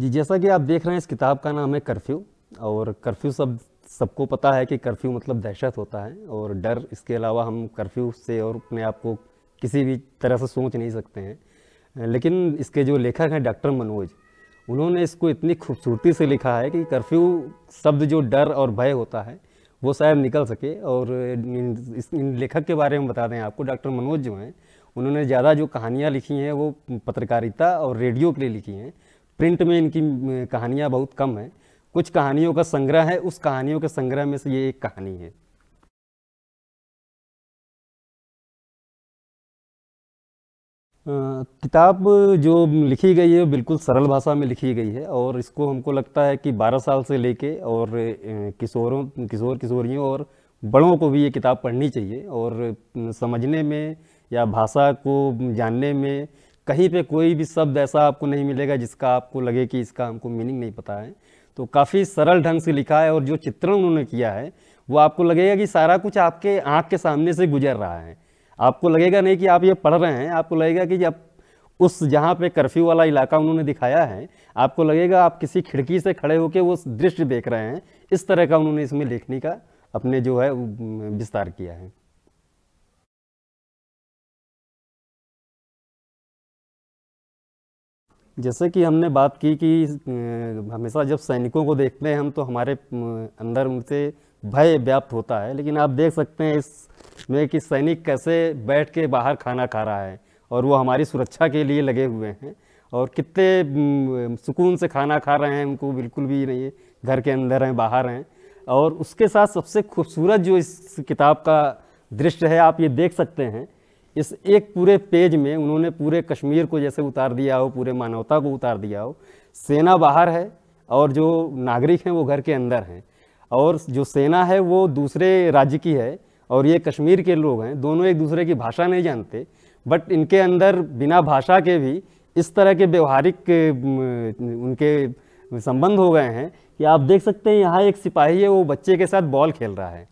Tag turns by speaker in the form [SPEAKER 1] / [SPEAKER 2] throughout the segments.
[SPEAKER 1] जी जैसा कि आप देख रहे हैं इस किताब का नाम है कर्फ्यू
[SPEAKER 2] और कर्फ्यू सब सबको पता है कि कर्फ्यू मतलब दहशत होता है और डर इसके अलावा हम कर्फ्यू से और अपने आप को किसी भी तरह से सोच नहीं सकते हैं लेकिन इसके जो लेखक हैं डॉक्टर मनोज उन्होंने इसको इतनी खूबसूरती से लिखा है कि कर्फ्यू शब्द जो डर और भय होता है वो शायद निकल सके और इस इन लेखक के बारे में बता दें आपको डॉक्टर मनोज जो हैं उन्होंने ज़्यादा जो कहानियाँ लिखी हैं वो पत्रकारिता और रेडियो के लिए लिखी हैं प्रिंट में इनकी कहानियाँ बहुत कम हैं कुछ कहानियों
[SPEAKER 1] का संग्रह है उस कहानियों के संग्रह में से ये एक कहानी है किताब
[SPEAKER 2] जो लिखी गई है बिल्कुल सरल भाषा में लिखी गई है और इसको हमको लगता है कि 12 साल से लेके और किशोरों किशोर किशोरियों और बड़ों को भी ये किताब पढ़नी चाहिए और समझने में या भाषा को जानने में कहीं पे कोई भी शब्द ऐसा आपको नहीं मिलेगा जिसका आपको लगे कि इसका हमको मीनिंग नहीं पता है तो काफ़ी सरल ढंग से लिखा है और जो चित्रण उन्होंने किया है वो आपको लगेगा कि सारा कुछ आपके आँख के सामने से गुजर रहा है आपको लगेगा नहीं कि आप ये पढ़ रहे हैं आपको लगेगा कि जब उस जहाँ पे कर्फ्यू वाला इलाका उन्होंने दिखाया है आपको लगेगा आप किसी खिड़की से खड़े होकर वो दृश्य देख
[SPEAKER 1] रहे हैं इस तरह का उन्होंने इसमें लिखने का अपने जो है विस्तार किया है जैसे कि हमने बात की कि हमेशा जब सैनिकों को देखते हैं हम तो
[SPEAKER 2] हमारे अंदर उनसे भय व्याप्त होता है लेकिन आप देख सकते हैं इसमें कि सैनिक कैसे बैठ के बाहर खाना खा रहा है और वो हमारी सुरक्षा के लिए लगे हुए हैं और कितने सुकून से खाना खा रहे हैं उनको बिल्कुल भी नहीं घर के अंदर हैं बाहर हैं और उसके साथ सबसे खूबसूरत जो इस किताब का दृश्य है आप ये देख सकते हैं इस एक पूरे पेज में उन्होंने पूरे कश्मीर को जैसे उतार दिया हो पूरे मानवता को उतार दिया हो सेना बाहर है और जो नागरिक हैं वो घर के अंदर हैं और जो सेना है वो दूसरे राज्य की है और ये कश्मीर के लोग हैं दोनों एक दूसरे की भाषा नहीं जानते बट इनके अंदर बिना भाषा के भी इस तरह के व्यवहारिक उनके संबंध हो गए हैं कि आप देख सकते हैं यहाँ एक सिपाही है वो बच्चे के साथ बॉल खेल रहा है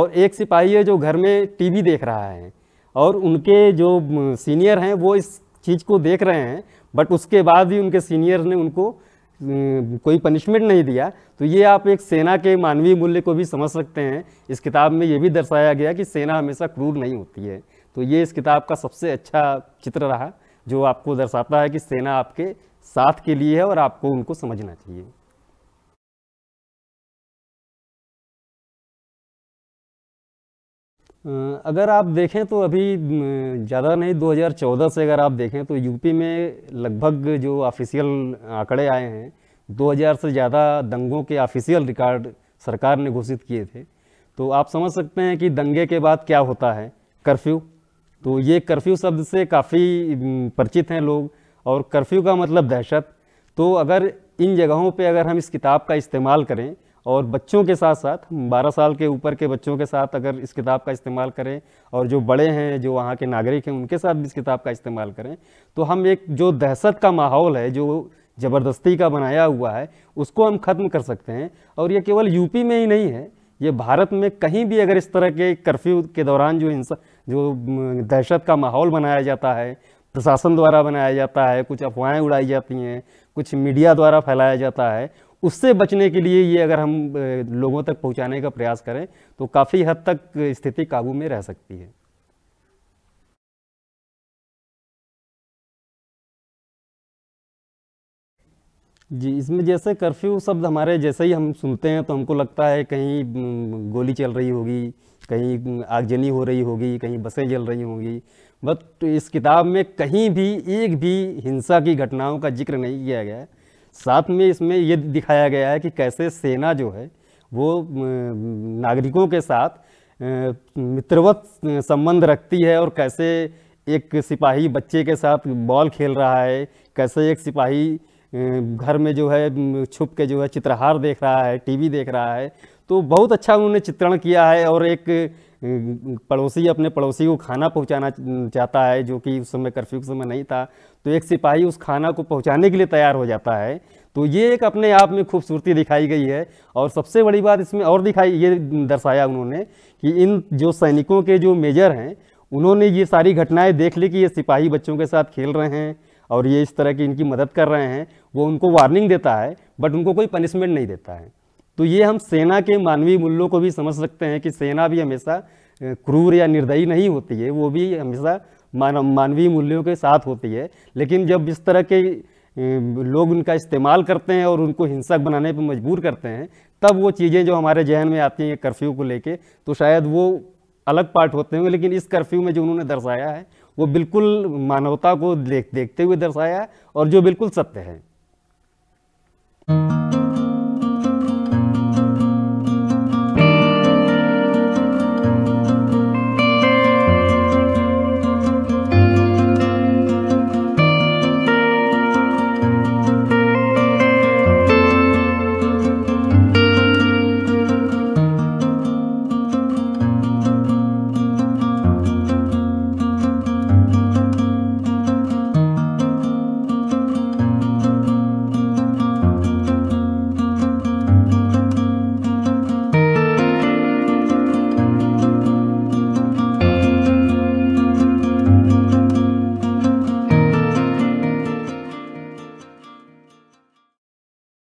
[SPEAKER 2] और एक सिपाही है जो घर में टीवी देख रहा है और उनके जो सीनियर हैं वो इस चीज़ को देख रहे हैं बट उसके बाद भी उनके सीनियर ने उनको कोई पनिशमेंट नहीं दिया तो ये आप एक सेना के मानवीय मूल्य को भी समझ सकते हैं इस किताब में ये भी दर्शाया गया कि सेना हमेशा क्रूर नहीं होती है तो ये इस किताब का सबसे अच्छा चित्र रहा जो आपको दर्शाता
[SPEAKER 1] है कि सेना आपके साथ के लिए है और आपको उनको समझना चाहिए अगर आप देखें तो अभी ज़्यादा नहीं 2014 से अगर आप देखें तो यूपी में
[SPEAKER 2] लगभग जो ऑफिशियल आंकड़े आए हैं 2000 से ज़्यादा दंगों के ऑफिशियल रिकॉर्ड सरकार ने घोषित किए थे तो आप समझ सकते हैं कि दंगे के बाद क्या होता है कर्फ्यू तो ये कर्फ्यू शब्द से काफ़ी परिचित हैं लोग और कर्फ्यू का मतलब दहशत तो अगर इन जगहों पे अगर हम इस किताब का इस्तेमाल करें और बच्चों के साथ साथ 12 साल के ऊपर के बच्चों के साथ अगर इस किताब का इस्तेमाल करें और जो बड़े हैं जो वहाँ के नागरिक हैं उनके साथ भी इस किताब का इस्तेमाल करें तो हम एक जो दहशत का माहौल है जो ज़बरदस्ती का बनाया हुआ है उसको हम ख़त्म कर सकते हैं और ये केवल यूपी में ही नहीं है ये भारत में कहीं भी अगर इस तरह के कर्फ्यू के दौरान जो हिंसा जो दहशत का माहौल बनाया जाता है प्रशासन द्वारा बनाया जाता है कुछ अफवाहें उड़ाई जाती हैं कुछ मीडिया द्वारा फैलाया जाता है उससे बचने के लिए ये अगर हम लोगों तक पहुंचाने का प्रयास करें तो काफ़ी हद तक स्थिति काबू में रह सकती
[SPEAKER 1] है जी इसमें जैसे कर्फ्यू शब्द हमारे जैसे ही हम
[SPEAKER 2] सुनते हैं तो हमको लगता है कहीं गोली चल रही होगी कहीं आगजनी हो रही होगी कहीं बसें जल रही होंगी बट इस किताब में कहीं भी एक भी हिंसा की घटनाओं का जिक्र नहीं किया गया है साथ में इसमें ये दिखाया गया है कि कैसे सेना जो है वो नागरिकों के साथ मित्रवत संबंध रखती है और कैसे एक सिपाही बच्चे के साथ बॉल खेल रहा है कैसे एक सिपाही घर में जो है छुप के जो है चित्रहार देख रहा है टीवी देख रहा है तो बहुत अच्छा उन्होंने चित्रण किया है और एक पड़ोसी अपने पड़ोसी को खाना पहुंचाना चाहता है जो कि उस समय कर्फ्यू के समय नहीं था तो एक सिपाही उस खाना को पहुंचाने के लिए तैयार हो जाता है तो ये एक अपने आप में खूबसूरती दिखाई गई है और सबसे बड़ी बात इसमें और दिखाई ये दर्शाया उन्होंने कि इन जो सैनिकों के जो मेजर हैं उन्होंने ये सारी घटनाएँ देख ली कि ये सिपाही बच्चों के साथ खेल रहे हैं और ये इस तरह की इनकी मदद कर रहे हैं वो उनको वार्निंग देता है बट उनको कोई पनिशमेंट नहीं देता है तो ये हम सेना के मानवीय मूल्यों को भी समझ सकते हैं कि सेना भी हमेशा क्रूर या निर्दयी नहीं होती है वो भी हमेशा मानव मानवीय मूल्यों के साथ होती है लेकिन जब इस तरह के लोग उनका इस्तेमाल करते हैं और उनको हिंसक बनाने पर मजबूर करते हैं तब वो चीज़ें जो हमारे जहन में आती हैं कर्फ्यू को लेके तो शायद वो अलग पार्ट होते होंगे लेकिन इस कर्फ्यू में जो उन्होंने दर्शाया है वो बिल्कुल मानवता को देख देखते हुए दर्शाया है और जो बिल्कुल सत्य है